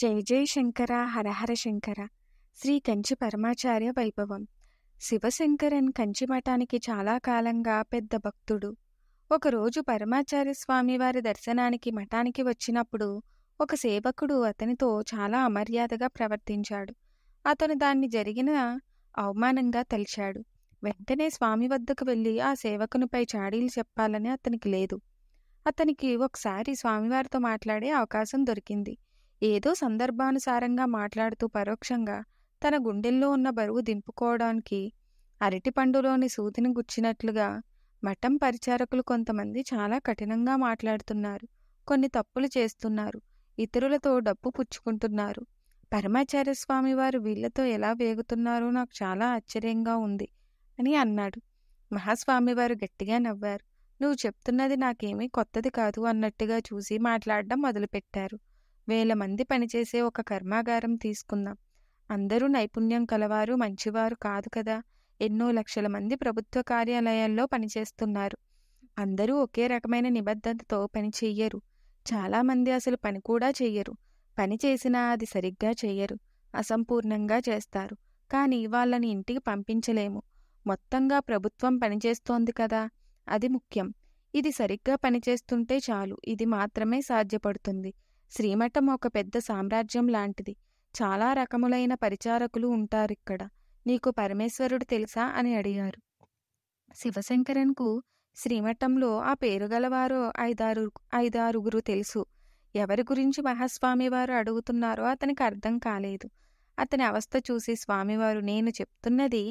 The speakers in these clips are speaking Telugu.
జై జై శంకర హరహర శంకర శ్రీ కంచి పరమాచార్య వైభవం శివశంకరన్ కంచి మఠానికి చాలా కాలంగా పెద్ద భక్తుడు ఒకరోజు పరమాచార్య స్వామివారి దర్శనానికి మఠానికి వచ్చినప్పుడు ఒక సేవకుడు అతనితో చాలా అమర్యాదగా ప్రవర్తించాడు అతను దాన్ని జరిగిన అవమానంగా తలిచాడు వెంటనే స్వామి వద్దకు వెళ్ళి ఆ సేవకునిపై చాడీలు చెప్పాలని అతనికి లేదు అతనికి ఒకసారి స్వామివారితో మాట్లాడే అవకాశం దొరికింది ఏదో సందర్భానుసారంగా మాట్లాడుతూ పరోక్షంగా తన గుండెల్లో ఉన్న బరువు దింపుకోవడానికి అరటిపండులోని సూదిని గుచ్చినట్లుగా మఠం పరిచారకులు కొంతమంది చాలా కఠినంగా మాట్లాడుతున్నారు కొన్ని తప్పులు చేస్తున్నారు ఇతరులతో డబ్బు పుచ్చుకుంటున్నారు పరమాచార్య స్వామి వారు వీళ్లతో ఎలా వేగుతున్నారో నాకు చాలా ఆశ్చర్యంగా ఉంది అని అన్నాడు మహాస్వామివారు గట్టిగా నవ్వారు నువ్వు చెప్తున్నది నాకేమీ కొత్తది కాదు అన్నట్టుగా చూసి మాట్లాడడం మొదలుపెట్టారు వేల మంది పనిచేసే ఒక కర్మాగారం తీసుకుందాం అందరూ నైపుణ్యం కలవారు మంచివారు కాదు కదా ఎన్నో లక్షల మంది ప్రభుత్వ కార్యాలయాల్లో పనిచేస్తున్నారు అందరూ ఒకే రకమైన నిబద్ధతతో పని చెయ్యరు చాలామంది అసలు పని కూడా చెయ్యరు పని చేసినా అది సరిగ్గా చెయ్యరు అసంపూర్ణంగా చేస్తారు కానీ వాళ్ళని ఇంటికి పంపించలేము మొత్తంగా ప్రభుత్వం పనిచేస్తోంది కదా అది ముఖ్యం ఇది సరిగ్గా పనిచేస్తుంటే చాలు ఇది మాత్రమే సాధ్యపడుతుంది శ్రీమఠం ఒక పెద్ద సామ్రాజ్యం లాంటిది చాలా రకములైన పరిచారకులు ఉంటారిక్కడ నీకు పరమేశ్వరుడు తెలుసా అని అడిగారు శివశంకరన్కు శ్రీమఠంలో ఆ పేరుగలవారు ఐదారు ఐదారుగురు తెలుసు ఎవరి గురించి మహాస్వామివారు అడుగుతున్నారో అతనికి అర్థం కాలేదు అతని అవస్థ చూసి స్వామివారు నేను చెప్తున్నది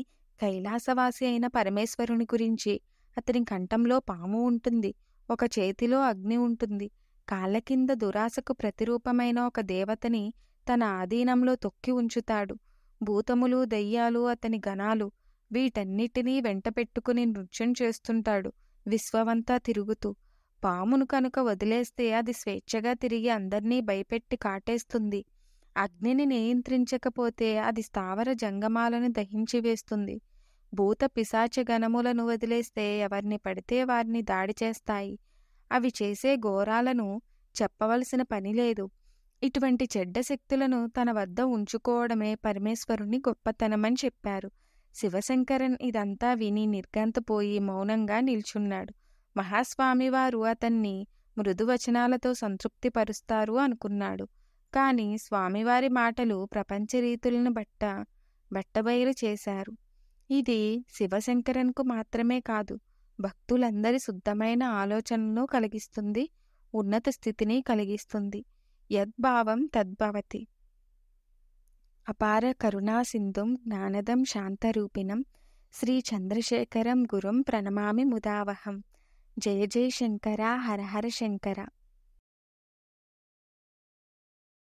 కైలాసవాసి అయిన పరమేశ్వరుని గురించి అతని కంఠంలో పాము ఉంటుంది ఒక చేతిలో అగ్ని ఉంటుంది కాళ్ళకింద దురాశకు ప్రతిరూపమైన ఒక దేవతని తన ఆధీనంలో తొక్కి ఉంచుతాడు భూతములు దయ్యాలు అతని గణాలు వీటన్నిటినీ వెంటపెట్టుకుని నృత్యం చేస్తుంటాడు విశ్వవంతా తిరుగుతూ పామును కనుక వదిలేస్తే అది స్వేచ్ఛగా తిరిగి అందర్నీ భయపెట్టి కాటేస్తుంది అగ్నిని నియంత్రించకపోతే అది స్థావర జంగమాలను దహించివేస్తుంది భూత పిశాచ గణములను వదిలేస్తే ఎవరిని పడితే వారిని దాడి చేస్తాయి అవి చేసే ఘోరాలను చెప్పవలసిన పనిలేదు ఇటువంటి చెడ్డ శక్తులను తన వద్ద ఉంచుకోవడమే పరమేశ్వరుని గొప్పతనమని చెప్పారు శివశంకరన్ ఇదంతా విని నిర్గంతపోయి మౌనంగా నిల్చున్నాడు మహాస్వామివారు అతన్ని మృదువచనాలతో సంతృప్తిపరుస్తారు అనుకున్నాడు కాని స్వామివారి మాటలు ప్రపంచ రీతులను బట్ట బట్టబయలు చేశారు ఇది శివశంకరన్కు మాత్రమే కాదు భక్తులందరి శుద్ధమైన ఆలోచనను కలిగిస్తుంది ఉన్నత స్థితిని కలిగిస్తుంది యద్భావం తద్భవతి అపార కరుణాసింధుం జ్ఞానదం శాంతరూపిణం శ్రీ చంద్రశేఖరం గురుం ప్రణమామి ముదావహం జయ జయ శంకర హర హర శంకర